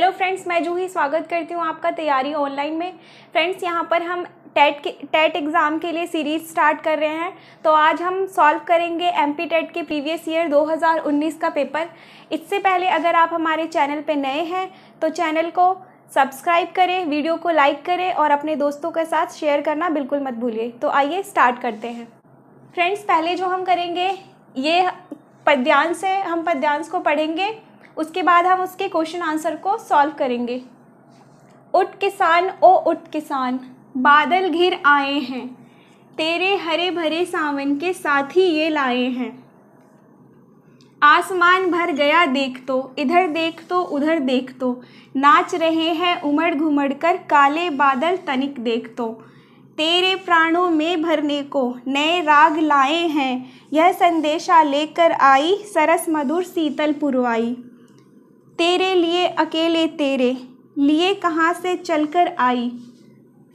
hello friends मैं जूही स्वागत करती हूँ आपका तैयारी ऑनलाइन में फ्रेंड्स यहाँ पर हम टेट के टेट एग्ज़ाम के लिए सीरीज़ स्टार्ट कर रहे हैं तो आज हम सॉल्व करेंगे एम पी टेट के प्रीवियस ईयर 2019 का पेपर इससे पहले अगर आप हमारे चैनल पर नए हैं तो चैनल को सब्सक्राइब करें वीडियो को लाइक करें और अपने दोस्तों के साथ शेयर करना बिल्कुल मत भूलिए तो आइए स्टार्ट करते हैं फ्रेंड्स पहले जो हम करेंगे ये पद्यांश है हम पद्यांश को पढ़ेंगे उसके बाद हम उसके क्वेश्चन आंसर को सॉल्व करेंगे उठ किसान ओ उठ किसान बादल घिर आए हैं तेरे हरे भरे सावन के साथ ही ये लाए हैं आसमान भर गया देख तो इधर देख तो उधर देख तो नाच रहे हैं उमड़ घुमड़ कर काले बादल तनिक देख तो तेरे प्राणों में भरने को नए राग लाए हैं यह संदेशा लेकर आई सरस मधुर शीतल पुरवाई तेरे लिए अकेले तेरे लिए कहाँ से चलकर आई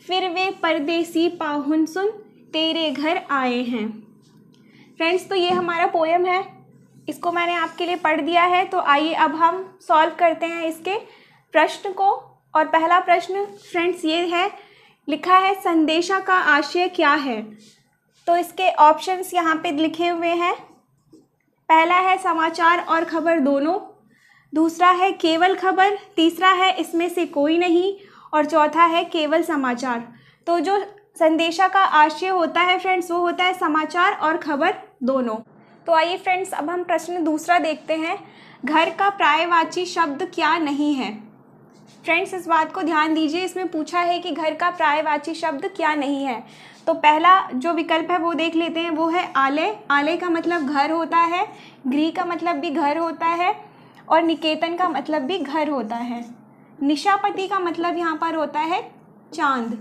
फिर वे परदेसी पाहुन सुन तेरे घर आए हैं फ्रेंड्स तो ये हमारा पोएम है इसको मैंने आपके लिए पढ़ दिया है तो आइए अब हम सॉल्व करते हैं इसके प्रश्न को और पहला प्रश्न फ्रेंड्स ये है लिखा है संदेशा का आशय क्या है तो इसके ऑप्शंस यहाँ पे लिखे हुए हैं पहला है समाचार और खबर दोनों दूसरा है केवल खबर तीसरा है इसमें से कोई नहीं और चौथा है केवल समाचार तो जो संदेशा का आशय होता है फ्रेंड्स वो होता है समाचार और खबर दोनों तो आइए फ्रेंड्स अब हम प्रश्न दूसरा देखते हैं घर का प्रायवाची शब्द क्या नहीं है फ्रेंड्स इस बात को ध्यान दीजिए इसमें पूछा है कि घर का प्रायवाची शब्द क्या नहीं है तो पहला जो विकल्प है वो देख लेते हैं वो है आलय आलय का मतलब घर होता है गृह का मतलब भी घर होता है और निकेतन का मतलब भी घर होता है निशापति का मतलब यहाँ पर होता है चांद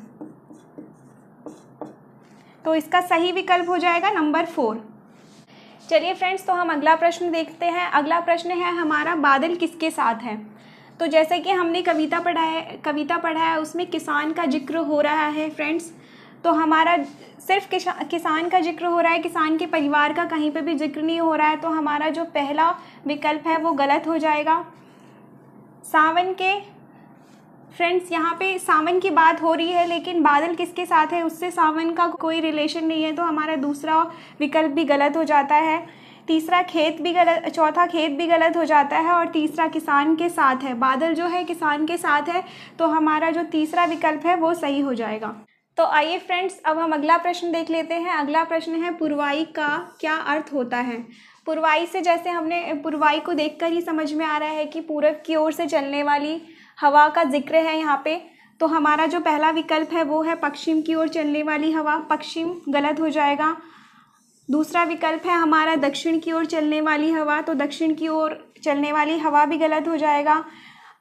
तो इसका सही विकल्प हो जाएगा नंबर फोर चलिए फ्रेंड्स तो हम अगला प्रश्न देखते हैं अगला प्रश्न है हमारा बादल किसके साथ है तो जैसे कि हमने कविता पढ़ाया कविता पढ़ाया उसमें किसान का जिक्र हो रहा है फ्रेंड्स तो हमारा सिर्फ किसा किसान का जिक्र हो रहा है किसान के परिवार का कहीं पे भी जिक्र नहीं हो रहा है तो हमारा जो पहला विकल्प है वो गलत हो जाएगा सावन के फ्रेंड्स यहाँ पे सावन की बात हो रही है लेकिन बादल किसके साथ है उससे सावन का कोई रिलेशन नहीं है तो हमारा दूसरा विकल्प भी गलत हो जाता है तीसरा खेत भी गलत चौथा खेत भी गलत हो जाता है और तीसरा किसान के साथ है बादल जो है किसान के साथ है तो हमारा जो तीसरा विकल्प है वो सही हो जाएगा तो आइए फ्रेंड्स अब हम अगला प्रश्न देख लेते हैं अगला प्रश्न है पुरवाई का क्या अर्थ होता है पुरवाई से जैसे हमने पुरवाई को देखकर ही समझ में आ रहा है कि पूरब की ओर से चलने वाली हवा का जिक्र है यहाँ पे तो हमारा जो पहला विकल्प है वो है पश्चिम की ओर चलने वाली हवा पश्चिम गलत हो जाएगा दूसरा विकल्प है हमारा दक्षिण की ओर चलने वाली हवा तो दक्षिण की ओर चलने वाली हवा भी गलत हो जाएगा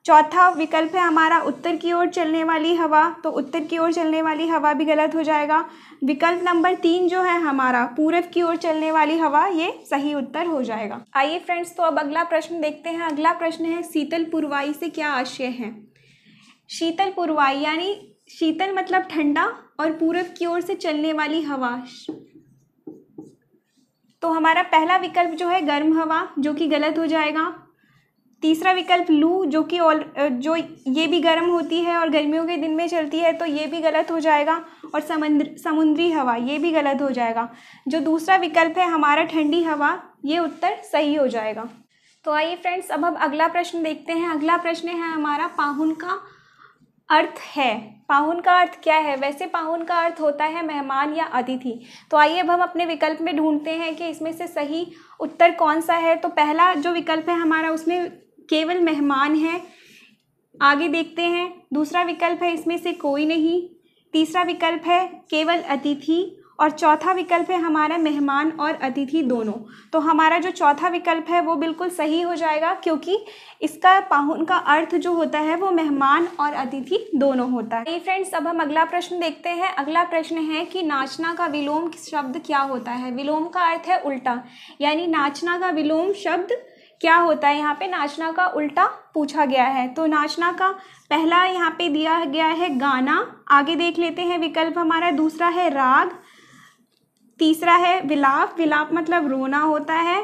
चौथा विकल्प है हमारा उत्तर की ओर चलने वाली हवा तो उत्तर की ओर चलने वाली हवा भी गलत हो जाएगा विकल्प नंबर तीन जो है हमारा पूरब की ओर चलने वाली हवा ये सही उत्तर हो जाएगा आइए फ्रेंड्स तो अब अगला प्रश्न देखते हैं अगला प्रश्न है शीतल पुरवाई से क्या आशय है शीतल पुरवाई यानी शीतल मतलब ठंडा और पूरब की ओर से चलने वाली हवा तो हमारा पहला विकल्प जो है गर्म हवा जो कि गलत हो जाएगा तीसरा विकल्प लू जो कि ऑल जो ये भी गर्म होती है और गर्मियों के दिन में चलती है तो ये भी गलत हो जाएगा और समुद्र समुद्री हवा ये भी गलत हो जाएगा जो दूसरा विकल्प है हमारा ठंडी हवा ये उत्तर सही हो जाएगा तो आइए फ्रेंड्स अब हम अगला प्रश्न देखते हैं अगला प्रश्न है हमारा पाहुन का अर्थ है पाहुन का अर्थ क्या है वैसे पाहुन का अर्थ होता है मेहमान या अतिथि तो आइए अब हम अपने विकल्प में ढूंढते हैं कि इसमें से सही उत्तर कौन सा है तो पहला जो विकल्प है हमारा उसमें केवल मेहमान है आगे देखते हैं दूसरा विकल्प है इसमें से कोई नहीं तीसरा विकल्प है केवल अतिथि और चौथा विकल्प है हमारा मेहमान और अतिथि दोनों तो हमारा जो चौथा विकल्प है वो बिल्कुल सही हो जाएगा क्योंकि इसका पाहुन का अर्थ जो होता है वो मेहमान और अतिथि दोनों होता है फ्रेंड्स अब हम अगला प्रश्न देखते हैं अगला प्रश्न है कि नाचना का विलोम शब्द क्या होता है विलोम का अर्थ है उल्टा यानी नाचना का विलोम शब्द क्या होता है यहाँ पे नाचना का उल्टा पूछा गया है तो नाचना का पहला यहाँ पे दिया गया है गाना आगे देख लेते हैं विकल्प हमारा दूसरा है राग तीसरा है विलाप विलाप मतलब रोना होता है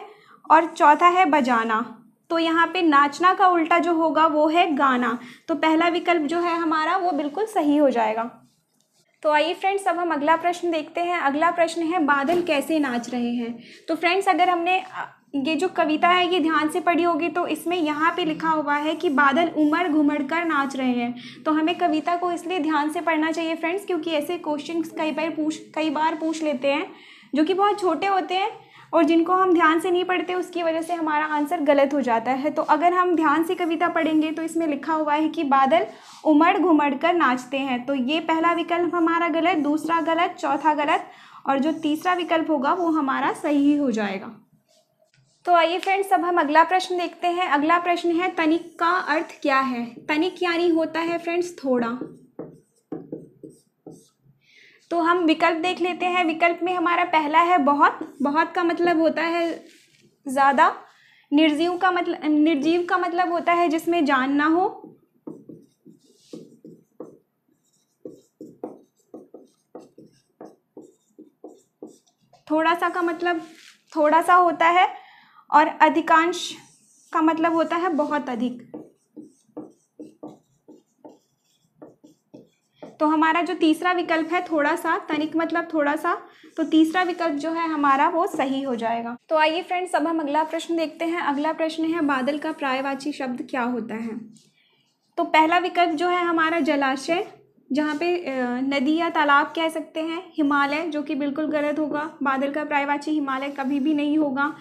और चौथा है बजाना तो यहाँ पे नाचना का उल्टा जो होगा वो है गाना तो पहला विकल्प जो है हमारा वो बिल्कुल सही हो जाएगा तो आइए फ्रेंड्स अब हम अगला प्रश्न देखते हैं अगला प्रश्न है बादल कैसे नाच रहे हैं तो फ्रेंड्स अगर हमने ये जो कविता है ये ध्यान से पढ़ी होगी तो इसमें यहाँ पे लिखा हुआ है कि बादल उमड़ घुमड़ कर नाच रहे हैं तो हमें कविता को इसलिए ध्यान से पढ़ना चाहिए फ्रेंड्स क्योंकि ऐसे क्वेश्चन कई बार पूछ कई बार पूछ लेते हैं जो कि बहुत छोटे होते हैं और जिनको हम ध्यान से नहीं पढ़ते उसकी वजह से हमारा आंसर गलत हो जाता है तो अगर हम ध्यान से कविता पढ़ेंगे तो इसमें लिखा हुआ है कि बादल उमड़ घुमड़ कर नाचते हैं तो ये पहला विकल्प हमारा गलत दूसरा गलत चौथा गलत और जो तीसरा विकल्प होगा वो हमारा सही हो जाएगा तो आइए फ्रेंड्स अब हम अगला प्रश्न देखते हैं अगला प्रश्न है तनिक का अर्थ क्या है तनिक यानी होता है फ्रेंड्स थोड़ा तो हम विकल्प देख लेते हैं विकल्प में हमारा पहला है बहुत बहुत का मतलब होता है ज़्यादा निर्जीव का मतलब निर्जीव का मतलब होता है जिसमें जान ना हो थोड़ा सा का मतलब थोड़ा सा होता है और अधिकांश का मतलब होता है बहुत अधिक तो हमारा जो तीसरा विकल्प है थोड़ा सा तनिक मतलब थोड़ा सा तो तीसरा विकल्प जो है हमारा वो सही हो जाएगा तो आइए फ्रेंड्स अब हम अगला प्रश्न देखते हैं अगला प्रश्न है बादल का प्रायवाची शब्द क्या होता है तो पहला विकल्प जो है हमारा जलाशय जहाँ पे नदी या तालाब कह सकते हैं हिमालय जो कि बिल्कुल गलत होगा बादल का प्रायवाची हिमालय कभी भी नहीं होगा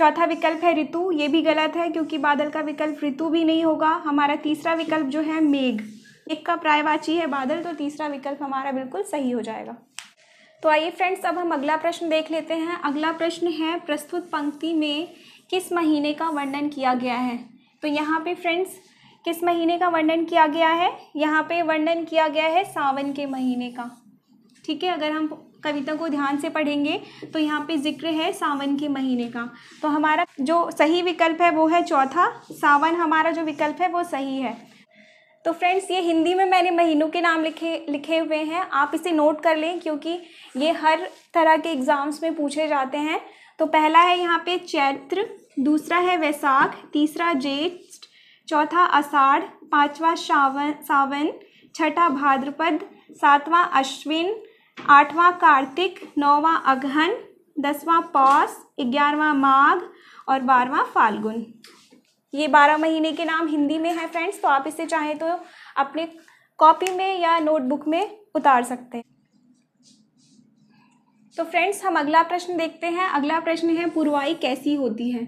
चौथा विकल्प है ऋतु ये भी गलत है क्योंकि बादल का विकल्प ऋतु भी नहीं होगा हमारा तीसरा विकल्प जो है मेघ एक का प्रायवाची है बादल तो तीसरा विकल्प हमारा बिल्कुल सही हो जाएगा तो आइए फ्रेंड्स अब हम अगला प्रश्न देख लेते हैं अगला प्रश्न है प्रस्तुत पंक्ति में किस महीने का वर्णन किया गया है तो यहाँ पे फ्रेंड्स किस महीने का वर्णन किया गया है यहाँ पे वर्णन किया गया है सावन के महीने का ठीक है अगर हम कविता को ध्यान से पढ़ेंगे तो यहाँ पे जिक्र है सावन के महीने का तो हमारा जो सही विकल्प है वो है चौथा सावन हमारा जो विकल्प है वो सही है तो फ्रेंड्स ये हिंदी में मैंने महीनों के नाम लिखे लिखे हुए हैं आप इसे नोट कर लें क्योंकि ये हर तरह के एग्ज़ाम्स में पूछे जाते हैं तो पहला है यहाँ पे चैत्र दूसरा है वैसाख तीसरा ज्येष्ठ चौथा आषाढ़ पाँचवा सावन सावन छठा भाद्रपद सातवां अश्विन आठवां कार्तिक नौवां अगहन दसवां पौष ग्यारहवा माघ और बारवा फाल्गुन ये बारह महीने के नाम हिंदी में है फ्रेंड्स तो आप इसे चाहें तो अपने कॉपी में या नोटबुक में उतार सकते हैं तो फ्रेंड्स हम अगला प्रश्न देखते हैं अगला प्रश्न है पुरवाई कैसी होती है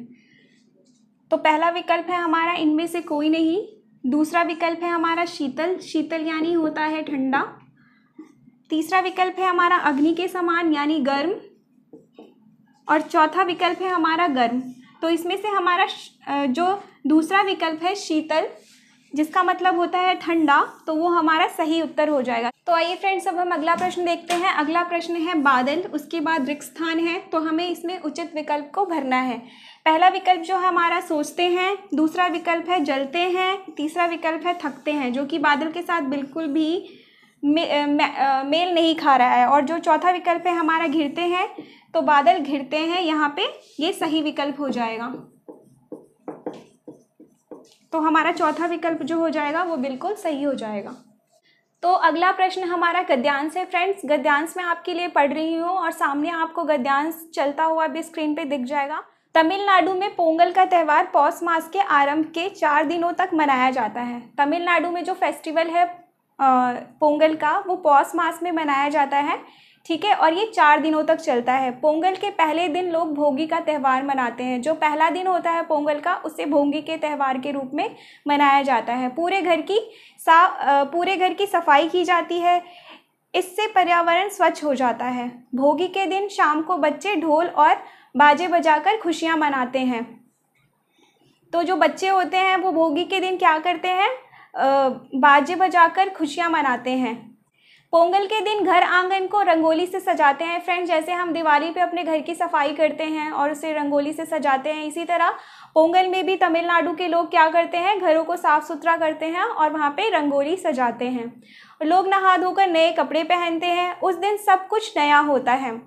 तो पहला विकल्प है हमारा इनमें से कोई नहीं दूसरा विकल्प है हमारा शीतल शीतल यानी होता है ठंडा तीसरा विकल्प है हमारा अग्नि के समान यानी गर्म और चौथा विकल्प है हमारा गर्म तो इसमें से हमारा जो दूसरा विकल्प है शीतल जिसका मतलब होता है ठंडा तो वो हमारा सही उत्तर हो जाएगा तो आइए फ्रेंड्स अब हम अगला प्रश्न देखते हैं अगला प्रश्न है बादल उसके बाद रिक्त स्थान है तो हमें इसमें उचित विकल्प को भरना है पहला विकल्प जो हमारा सोचते हैं दूसरा विकल्प है जलते हैं तीसरा विकल्प है थकते हैं जो कि बादल के साथ बिल्कुल भी मे, मेल नहीं खा रहा है और जो चौथा विकल्प है हमारा घिरते हैं तो बादल घिरते हैं यहाँ पे ये सही विकल्प हो जाएगा तो हमारा चौथा विकल्प जो हो जाएगा वो बिल्कुल सही हो जाएगा तो अगला प्रश्न हमारा गद्यांश है फ्रेंड्स गद्यांश में आपके लिए पढ़ रही हूँ और सामने आपको गद्यांश चलता हुआ भी स्क्रीन पे दिख जाएगा तमिलनाडु में पोंगल का त्यौहार पौष मास के आरंभ के चार दिनों तक मनाया जाता है तमिलनाडु में जो फेस्टिवल है पोंगल का वो पौष मास में मनाया जाता है ठीक है और ये चार दिनों तक चलता है पोंगल के पहले दिन लोग भोगी का त्यौहार मनाते हैं जो पहला दिन होता है पोंगल का उसे भोगी के त्यौहार के रूप में मनाया जाता है पूरे घर की सा पूरे घर की सफाई की जाती है इससे पर्यावरण स्वच्छ हो जाता है भोगी के दिन शाम को बच्चे ढोल और बाजे बजाकर खुशियाँ मनाते हैं तो जो बच्चे होते हैं वो भोगी के दिन क्या करते हैं बाजे बजाकर खुशियाँ मनाते हैं पोंगल के दिन घर आंगन को रंगोली से सजाते हैं फ्रेंड जैसे हम दिवाली पे अपने घर की सफाई करते हैं और उसे रंगोली से सजाते हैं इसी तरह पोंगल में भी तमिलनाडु के लोग क्या करते हैं घरों को साफ़ सुथरा करते हैं और वहाँ पे रंगोली सजाते हैं लोग नहा धोकर नए कपड़े पहनते हैं उस दिन सब कुछ नया होता है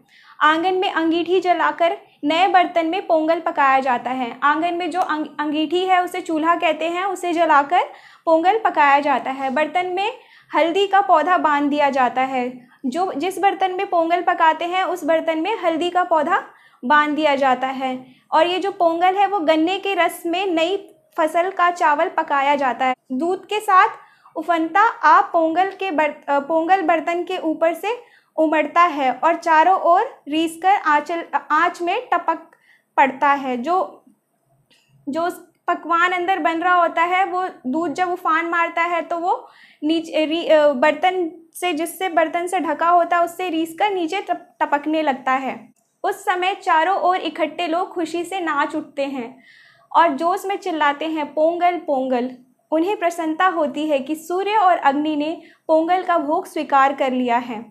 आंगन में अंगीठी जलाकर नए बर्तन में पोंगल पकाया जाता है आंगन में जो अंग, अंगीठी है उसे चूल्हा कहते हैं उसे जलाकर पोंगल पकाया जाता है बर्तन में हल्दी का पौधा बांध दिया जाता है जो जिस बर्तन में पोंगल पकाते हैं उस बर्तन में हल्दी का पौधा बांध दिया जाता है और ये जो पोंगल है वो गन्ने के रस में नई फसल का चावल पकाया जाता है दूध के साथ उफनता आप पोंगल के बर्त पोंगल बर्तन के ऊपर से उमड़ता है और चारों ओर रीस कर आँचल आँच में टपक पड़ता है जो जो पकवान अंदर बन रहा होता है वो दूध जब उफान मारता है तो वो नीचे बर्तन से जिससे बर्तन से ढका होता है उससे रीस कर नीचे टपकने लगता है उस समय चारों ओर इकट्ठे लोग खुशी से नाच उठते हैं और जोश में चिल्लाते हैं पोंगल पोंगल उन्हें प्रसन्नता होती है कि सूर्य और अग्नि ने पोंगल का भोग स्वीकार कर लिया है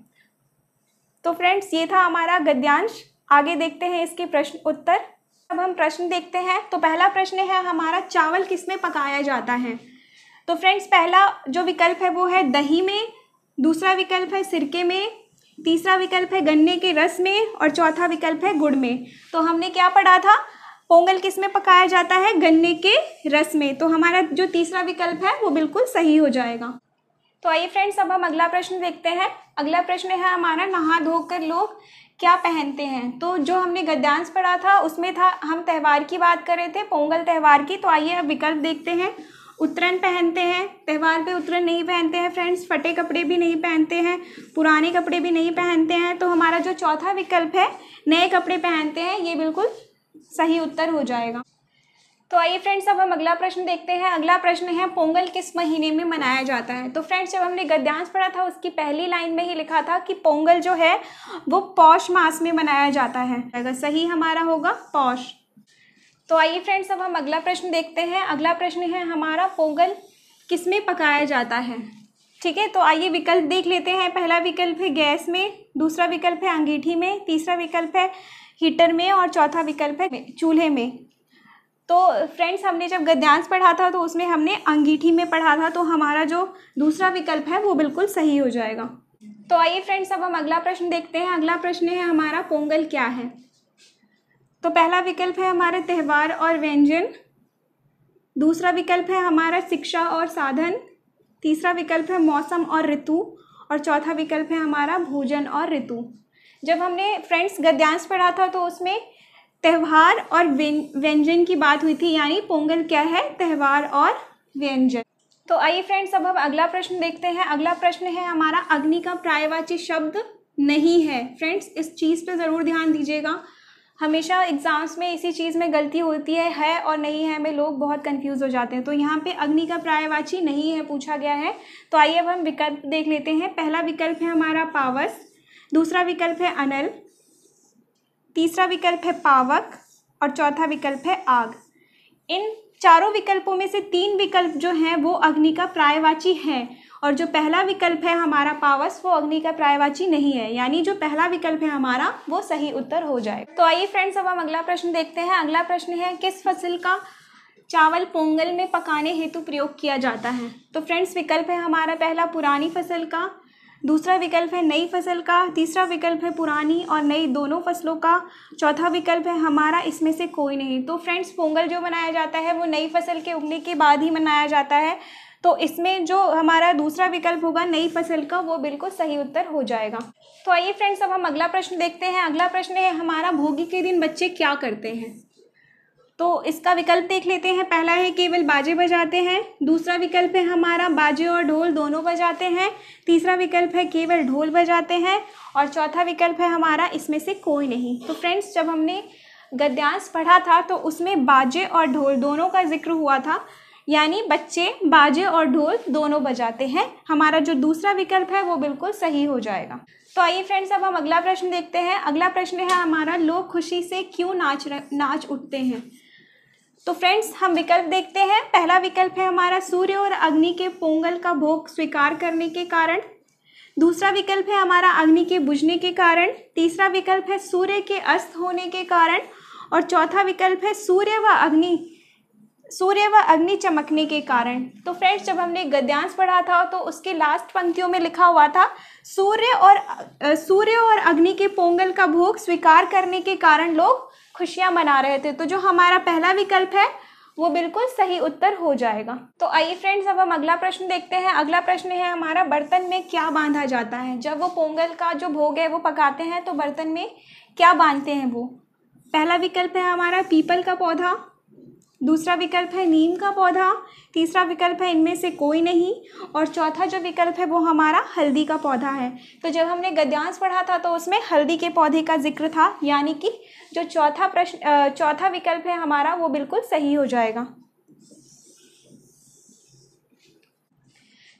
तो फ्रेंड्स ये था हमारा गद्यांश आगे देखते हैं इसके प्रश्न उत्तर अब हम प्रश्न देखते हैं तो पहला प्रश्न है हमारा चावल किस में पकाया जाता है तो फ्रेंड्स पहला जो विकल्प है वो है दही में दूसरा विकल्प है सिरके में तीसरा विकल्प है गन्ने के रस में और चौथा विकल्प है गुड़ में तो हमने क्या पढ़ा था पोंगल किस में पकाया जाता है गन्ने के रस में तो हमारा जो तीसरा विकल्प है वो बिल्कुल सही हो जाएगा तो आइए फ्रेंड्स अब हम अगला प्रश्न देखते हैं अगला प्रश्न है हमारा नहा धोकर लोग क्या पहनते हैं तो जो हमने गद्यांश पढ़ा था उसमें था हम त्यौहार की बात कर रहे थे पोंगल त्यौहार की तो आइए अब विकल्प देखते हैं उत्तरण पहनते हैं त्यौहार पे उत्तरण नहीं पहनते हैं फ्रेंड्स फटे कपड़े भी नहीं पहनते हैं पुराने कपड़े भी नहीं पहनते हैं तो हमारा जो चौथा विकल्प है नए कपड़े पहनते हैं ये बिल्कुल सही उत्तर हो जाएगा तो आइए फ्रेंड्स अब हम अगला प्रश्न देखते हैं अगला प्रश्न है पोंगल किस महीने में मनाया जाता है तो फ्रेंड्स जब हमने गद्यांश पढ़ा था उसकी पहली लाइन में ही लिखा था कि पोंगल जो है वो पौष मास में मनाया जाता है अगर सही हमारा होगा पौष तो आइए फ्रेंड्स अब हम अगला प्रश्न देखते हैं अगला प्रश्न है हमारा पोंगल किस में पकाया जाता है ठीक है तो आइए विकल्प देख लेते हैं पहला विकल्प है गैस में दूसरा विकल्प है अंगीठी में तीसरा विकल्प है हीटर में और चौथा विकल्प है चूल्हे में तो फ्रेंड्स हमने जब गद्यांश पढ़ा था तो उसमें हमने अंगीठी में पढ़ा था तो हमारा जो दूसरा विकल्प है वो बिल्कुल सही हो जाएगा तो आइए फ्रेंड्स अब हम अगला प्रश्न देखते हैं अगला प्रश्न है हमारा पोंगल क्या है तो पहला विकल्प है हमारे त्यौहार और व्यंजन दूसरा विकल्प है हमारा शिक्षा और साधन तीसरा विकल्प है मौसम और ऋतु और चौथा विकल्प है हमारा भोजन और ऋतु जब हमने फ्रेंड्स गद्यांश पढ़ा था तो उसमें त्यौहार और व्यंजन की बात हुई थी यानी पोंगल क्या है त्यौहार और व्यंजन तो आइए फ्रेंड्स अब हम अगला प्रश्न देखते हैं अगला प्रश्न है हमारा अग्नि का प्रायवाची शब्द नहीं है फ्रेंड्स इस चीज़ पे ज़रूर ध्यान दीजिएगा हमेशा एग्ज़ाम्स में इसी चीज़ में गलती होती है है और नहीं है में लोग बहुत कंफ्यूज हो जाते हैं तो यहाँ पे अग्नि का प्रायवाची नहीं है पूछा गया है तो आइए अब हम विकल्प देख लेते हैं पहला विकल्प है हमारा पावस दूसरा विकल्प है अनल तीसरा विकल्प है पावक और चौथा विकल्प है आग इन चारों विकल्पों में से तीन विकल्प जो हैं वो अग्नि का प्रायवाची है और जो पहला विकल्प है हमारा पावस वो अग्नि का प्रायवाची नहीं है यानी जो पहला विकल्प है हमारा वो सही उत्तर हो जाए तो आइए फ्रेंड्स अब हम अगला प्रश्न देखते हैं अगला प्रश्न है किस फसल का चावल पोंगल में पकाने हेतु प्रयोग किया जाता है तो फ्रेंड्स विकल्प है हमारा पहला पुरानी फसल का दूसरा विकल्प है नई फसल का तीसरा विकल्प है पुरानी और नई दोनों फसलों का चौथा विकल्प है हमारा इसमें से कोई नहीं तो फ्रेंड्स पोंगल जो मनाया जाता है वो नई फसल के उगने के बाद ही मनाया जाता है तो इसमें जो हमारा दूसरा विकल्प होगा नई फसल का वो बिल्कुल सही उत्तर हो जाएगा तो आइए फ्रेंड्स अब हम अगला प्रश्न देखते हैं अगला प्रश्न है हमारा भोगी के दिन बच्चे क्या करते हैं तो इसका विकल्प देख लेते हैं पहला है केवल बाजे बजाते हैं दूसरा विकल्प है हमारा बाजे और ढोल दोनों बजाते हैं तीसरा विकल्प है केवल ढोल बजाते हैं और चौथा विकल्प है हमारा इसमें से कोई नहीं तो फ्रेंड्स जब हमने गद्यांश पढ़ा था तो उसमें बाजे और ढोल दोनों का जिक्र हुआ था यानी बच्चे बाजे और ढोल दोनों बजाते हैं हमारा जो दूसरा विकल्प है वो बिल्कुल सही हो जाएगा तो आइए फ्रेंड्स अब हम अगला प्रश्न देखते हैं अगला प्रश्न है हमारा लोग खुशी से क्यों नाच नाच उठते हैं तो फ्रेंड्स हम विकल्प देखते हैं पहला विकल्प है हमारा सूर्य और अग्नि के पोंगल का भोग स्वीकार करने के कारण दूसरा विकल्प है हमारा अग्नि के बुझने के कारण तीसरा विकल्प है सूर्य के अस्त होने के कारण और चौथा विकल्प है सूर्य व अग्नि सूर्य व अग्नि चमकने के कारण तो फ्रेंड्स जब हमने गद्यांश पढ़ा था तो उसके लास्ट पंक्तियों में लिखा हुआ था सूर्य और सूर्य और अग्नि के पोंगल का भोग स्वीकार करने के कारण लोग खुशियाँ मना रहे थे तो जो हमारा पहला विकल्प है वो बिल्कुल सही उत्तर हो जाएगा तो आइए फ्रेंड्स अब हम अगला प्रश्न देखते हैं अगला प्रश्न है हमारा बर्तन में क्या बांधा जाता है जब वो पोंगल का जो भोग है वो पकाते हैं तो बर्तन में क्या बांधते हैं वो पहला विकल्प है हमारा पीपल का पौधा दूसरा विकल्प है नीम का पौधा तीसरा विकल्प है इनमें से कोई नहीं और चौथा जो विकल्प है वो हमारा हल्दी का पौधा है तो जब हमने गद्यांश पढ़ा था तो उसमें हल्दी के पौधे का जिक्र था यानी कि जो चौथा प्रश्न चौथा विकल्प है हमारा वो बिल्कुल सही हो जाएगा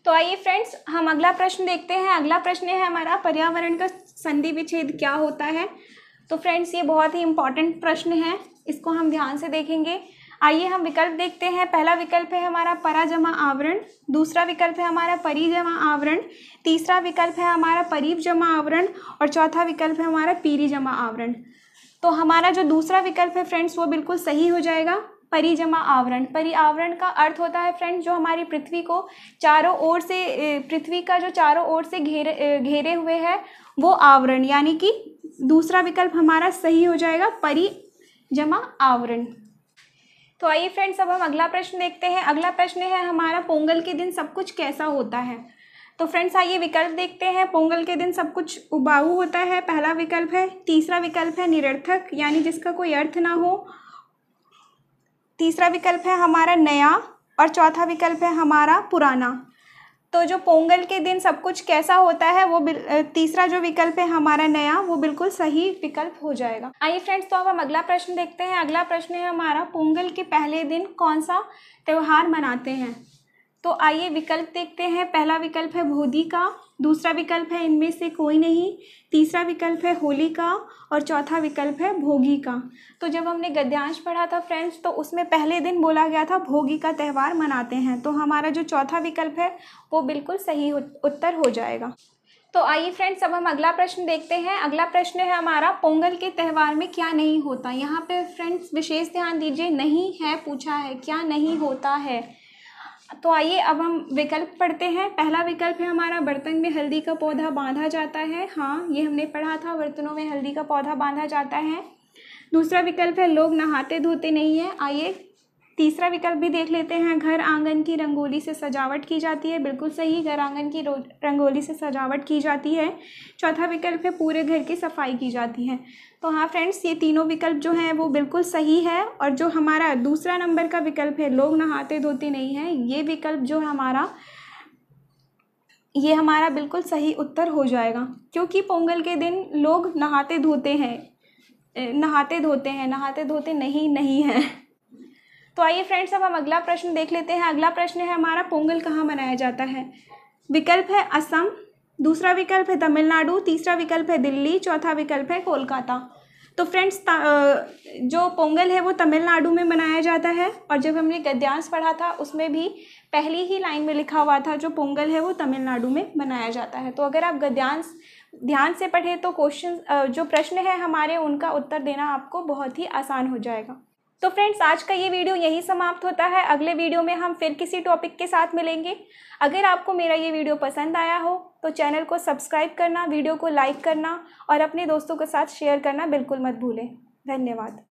तो आइए फ्रेंड्स हम अगला प्रश्न देखते हैं अगला प्रश्न है हमारा पर्यावरण का संधि विच्छेद क्या होता है तो फ्रेंड्स ये बहुत ही इम्पॉर्टेंट प्रश्न है इसको हम ध्यान से देखेंगे आइए हम विकल्प देखते हैं पहला विकल्प है हमारा परा जमा आवरण दूसरा विकल्प है हमारा परी जमा आवरण तीसरा विकल्प है हमारा परीप जमा आवरण और चौथा विकल्प है हमारा पीरी जमा आवरण तो हमारा जो दूसरा विकल्प है फ्रेंड्स वो बिल्कुल सही हो जाएगा परिजमा आवरण परी आवरण का अर्थ होता है फ्रेंड्स जो हमारी पृथ्वी को चारों ओर से पृथ्वी का जो चारों ओर से घेरे घेरे हुए है वो आवरण यानी कि दूसरा विकल्प हमारा सही हो जाएगा परी जमा आवरण तो आइए फ्रेंड्स अब हम अगला प्रश्न देखते हैं अगला प्रश्न है हमारा पोंगल के दिन सब कुछ कैसा होता है तो फ्रेंड्स आइए विकल्प देखते हैं पोंगल के दिन सब कुछ उबाऊ होता है पहला विकल्प है तीसरा विकल्प है निरर्थक यानी जिसका कोई अर्थ ना हो तीसरा विकल्प है हमारा नया और चौथा विकल्प है हमारा पुराना तो जो पोंगल के दिन सब कुछ कैसा होता है वो तीसरा जो विकल्प है हमारा नया वो बिल्कुल सही विकल्प हो जाएगा आइए फ्रेंड्स तो अब हम अगला प्रश्न देखते हैं अगला प्रश्न है हमारा पोंगल के पहले दिन कौन सा त्यौहार मनाते हैं तो आइए विकल्प देखते हैं पहला विकल्प है भोदी का दूसरा विकल्प है इनमें से कोई नहीं तीसरा विकल्प है होली का और चौथा विकल्प है भोगी का तो जब हमने गद्यांश पढ़ा था फ्रेंड्स तो उसमें पहले दिन बोला गया था भोगी का त्यौहार मनाते हैं तो हमारा जो चौथा विकल्प है वो बिल्कुल सही उत्तर हो जाएगा तो आइए फ्रेंड्स अब हम अगला प्रश्न देखते हैं अगला प्रश्न है हमारा पोंगल के त्यौहार में क्या नहीं होता यहाँ पे फ्रेंड्स विशेष ध्यान दीजिए नहीं है पूछा है क्या नहीं होता है तो आइए अब हम विकल्प पढ़ते हैं पहला विकल्प है हमारा बर्तन में हल्दी का पौधा बांधा जाता है हाँ ये हमने पढ़ा था बर्तनों में हल्दी का पौधा बांधा जाता है दूसरा विकल्प है लोग नहाते धोते नहीं है आइए तीसरा विकल्प भी देख लेते हैं घर आंगन की रंगोली से सजावट की जाती है बिल्कुल सही घर आंगन की रंगोली से सजावट की जाती है चौथा विकल्प है पूरे घर की सफाई की जाती है तो हाँ फ्रेंड्स ये तीनों विकल्प जो हैं वो बिल्कुल सही है और जो हमारा दूसरा नंबर का विकल्प है लोग नहाते धोते नहीं हैं ये विकल्प जो है हमारा ये हमारा बिल्कुल सही उत्तर हो जाएगा क्योंकि पोंगल के दिन लोग नहाते धोते हैं नहाते धोते हैं नहाते धोते नहीं नहीं हैं तो आइए फ्रेंड्स अब हम अगला प्रश्न देख लेते हैं अगला प्रश्न है हमारा पोंगल कहाँ मनाया जाता है विकल्प है असम दूसरा विकल्प है तमिलनाडु तीसरा विकल्प है दिल्ली चौथा विकल्प है कोलकाता तो फ्रेंड्स जो पोंगल है वो तमिलनाडु में मनाया जाता है और जब हमने गद्यांश पढ़ा था उसमें भी पहली ही लाइन में लिखा हुआ था जो पोंगल है वो तमिलनाडु में मनाया जाता है तो अगर आप गद्यांश ध्यान से पढ़ें तो क्वेश्चन जो प्रश्न है हमारे उनका उत्तर देना आपको बहुत ही आसान हो जाएगा तो फ्रेंड्स आज का ये वीडियो यहीं समाप्त होता है अगले वीडियो में हम फिर किसी टॉपिक के साथ मिलेंगे अगर आपको मेरा ये वीडियो पसंद आया हो तो चैनल को सब्सक्राइब करना वीडियो को लाइक करना और अपने दोस्तों के साथ शेयर करना बिल्कुल मत भूलें धन्यवाद